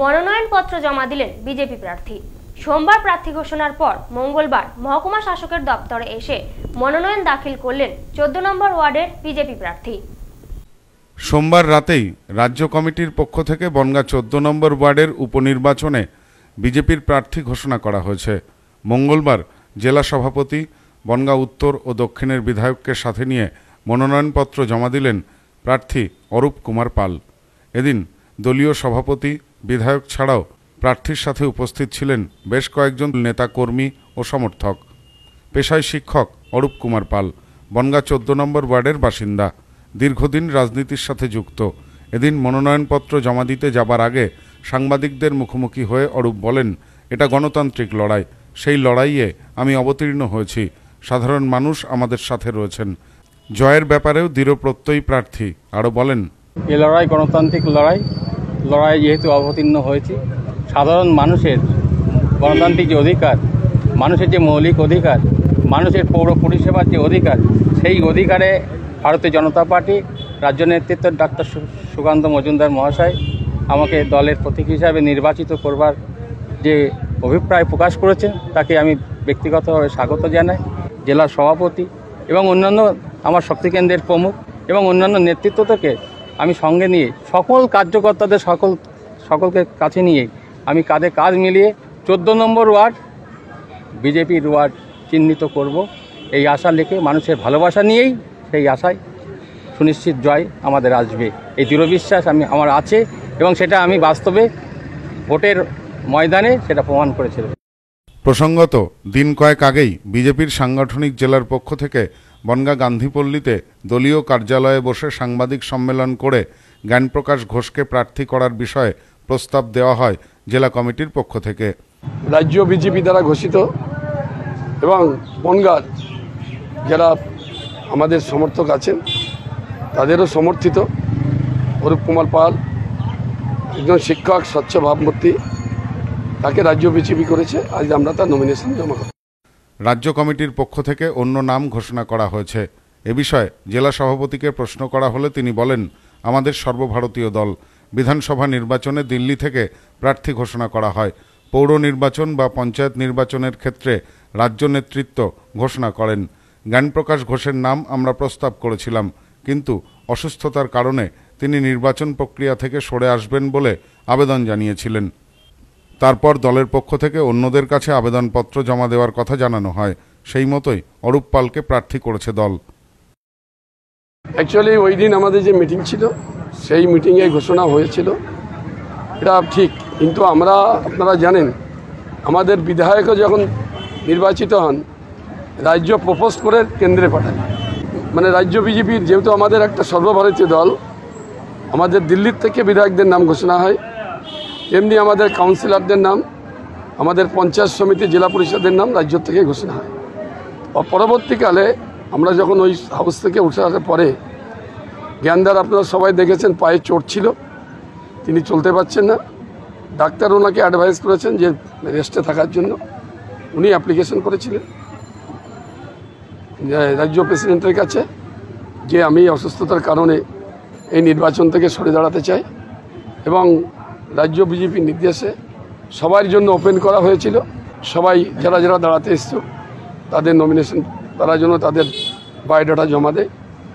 মনোনয়নপত্র জমা দিলেন বিজেপি প্রার্থী সোমবার প্রার্থী ঘোষণার পর মঙ্গলবার মহকুমা শাসকের দপ্তরে এসে মনোনয়ন দাখিল করলেন চোদ্দ নম্বর ওয়ার্ডের বিজেপি প্রার্থী সোমবার রাতেই রাজ্য কমিটির পক্ষ থেকে বনগা চোদ্দ নম্বর ওয়ার্ডের উপনির্বাচনে বিজেপির প্রার্থী ঘোষণা করা হয়েছে মঙ্গলবার জেলা সভাপতি বনগা উত্তর ও দক্ষিণের বিধায়ককে সাথে নিয়ে মনোনয়নপত্র জমা দিলেন প্রার্থী অরূপ কুমার পাল এদিন দলীয় সভাপতি বিধায়ক ছাড়াও প্রার্থীর সাথে উপস্থিত ছিলেন বেশ কয়েকজন নেতাকর্মী ও সমর্থক পেশায় শিক্ষক অরূপ কুমার পাল বনগা চোদ্দ নম্বর ওয়ার্ডের বাসিন্দা দীর্ঘদিন রাজনীতির সাথে যুক্ত এদিন মনোনয়নপত্র জমা দিতে যাবার আগে সাংবাদিকদের মুখোমুখি হয়ে অরূপ বলেন এটা গণতান্ত্রিক লড়াই সেই লড়াইয়ে আমি অবতীর্ণ হয়েছি সাধারণ মানুষ আমাদের সাথে রয়েছেন জয়ের ব্যাপারেও দৃঢ়প্রত্যয়ী প্রার্থী আরও বলেন এই লড়াই গণতান্ত্রিক লড়াই লড়াই যেহেতু অবতীর্ণ হয়েছি সাধারণ মানুষের গণতান্ত্রিক যে অধিকার মানুষের যে মৌলিক অধিকার মানুষের পৌর পরিষেবার যে অধিকার সেই অধিকারে ভারতীয় জনতা পার্টি রাজ্য নেতৃত্ব ডাক্তার সুকান্ত মজুমদার মহাশয় আমাকে দলের প্রতীক হিসাবে নির্বাচিত করবার যে অভিপ্রায় প্রকাশ করেছেন তাকে আমি ব্যক্তিগতভাবে স্বাগত জানাই জেলা সভাপতি এবং অন্যান্য আমার শক্তিকেন্দ্রের প্রমুখ এবং অন্যান্য নেতৃত্ব থেকে আমি সঙ্গে নিয়ে সকল কার্যকর্তাদের সকল সকলকে কাছে নিয়ে আমি কাঁধে কাজ মিলিয়ে চোদ্দ নম্বর ওয়ার্ড বিজেপির ওয়ার্ড চিহ্নিত করব এই আশা লেখে মানুষের ভালোবাসা নিয়েই সেই আশায় সুনিশ্চিত জয় আমাদের আসবে এই দৃঢ় বিশ্বাস আমি আমার আছে এবং সেটা আমি বাস্তবে ভোটের ময়দানে সেটা প্রমাণ করেছিলাম প্রসঙ্গত দিন কয়েক আগেই বিজেপির সাংগঠনিক জেলার পক্ষ থেকে বনগা গান্ধীপল্লীতে দলীয় কার্যালয়ে বসে সাংবাদিক সম্মেলন করে জ্ঞানপ্রকাশ ঘোষকে প্রার্থী করার বিষয়ে প্রস্তাব দেওয়া হয় জেলা কমিটির পক্ষ থেকে রাজ্য বিজেপি দ্বারা ঘোষিত এবং বনগার যারা আমাদের সমর্থক আছেন তাদেরও সমর্থিত অরূপ কুমার পাল একজন শিক্ষক স্বচ্ছ ভাবমূর্তি তাকে রাজ্য বিজেপি করেছে আজ আমরা তার নমিনেশন জমা করব রাজ্য কমিটির পক্ষ থেকে অন্য নাম ঘোষণা করা হয়েছে এ বিষয়ে জেলা সভাপতিকে প্রশ্ন করা হলে তিনি বলেন আমাদের সর্বভারতীয় দল বিধানসভা নির্বাচনে দিল্লি থেকে প্রার্থী ঘোষণা করা হয় পৌর নির্বাচন বা পঞ্চায়েত নির্বাচনের ক্ষেত্রে রাজ্য নেতৃত্ব ঘোষণা করেন জ্ঞানপ্রকাশ ঘোষের নাম আমরা প্রস্তাব করেছিলাম কিন্তু অসুস্থতার কারণে তিনি নির্বাচন প্রক্রিয়া থেকে সরে আসবেন বলে আবেদন জানিয়েছিলেন তারপর দলের পক্ষ থেকে অন্যদের কাছে আবেদনপত্র জমা দেওয়ার কথা জানানো হয় সেই মতোই অরূপ পালকে প্রার্থী করেছে দল অ্যাকচুয়ালি ওই দিন আমাদের যে মিটিং ছিল সেই মিটিংয়ে ঘোষণা হয়েছিল এটা ঠিক কিন্তু আমরা আপনারা জানেন আমাদের বিধায়কও যখন নির্বাচিত হন রাজ্য প্রপোজ করে কেন্দ্রে পাঠায় মানে রাজ্য বিজেপির যেহেতু আমাদের একটা সর্বভারতীয় দল আমাদের দিল্লির থেকে বিধায়কদের নাম ঘোষণা হয় এমনি আমাদের কাউন্সিলরদের নাম আমাদের পঞ্চায়েত সমিতি জেলা পরিষদের নাম রাজ্য থেকে ঘোষণা হয় পরবর্তীকালে আমরা যখন ওই হাউস থেকে উঠে আসার পরে জ্ঞানদার আপনারা সবাই দেখেছেন পায়ে চোট ছিল তিনি চলতে পারছেন না ডাক্তার ওনাকে অ্যাডভাইস করেছেন যে রেস্টে থাকার জন্য উনি অ্যাপ্লিকেশন করেছিলেন রাজ্য প্রেসিডেন্টের কাছে যে আমি অসুস্থতার কারণে এই নির্বাচন থেকে সরে দাঁড়াতে চাই এবং রাজ্য বিজেপির নির্দেশে সবার জন্য ওপেন করা হয়েছিল সবাই যারা যারা দাঁড়াতে এসছ তাদের নমিনেশন তারা জন্য তাদের বায়োডাটা জমা দেয়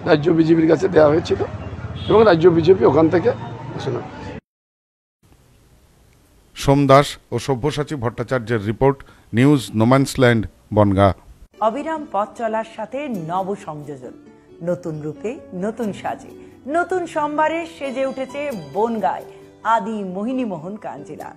রাজ্য বিজেপির কাছে দেওয়া হয়েছিল এবং রাজ্য বিজেপি ওখান থেকে ঘোষণা সোমদাস ও সব্যসাচী ভট্টাচার্যের রিপোর্ট নিউজ নোম্যান্সল্যান্ড বনগা অবিরাম পথ চলার সাথে নব সংযোজন নতুন রূপে নতুন সাজে নতুন সোমবারে সেজে উঠেছে বনগায় आदि मोहिनी मोहन कांजिला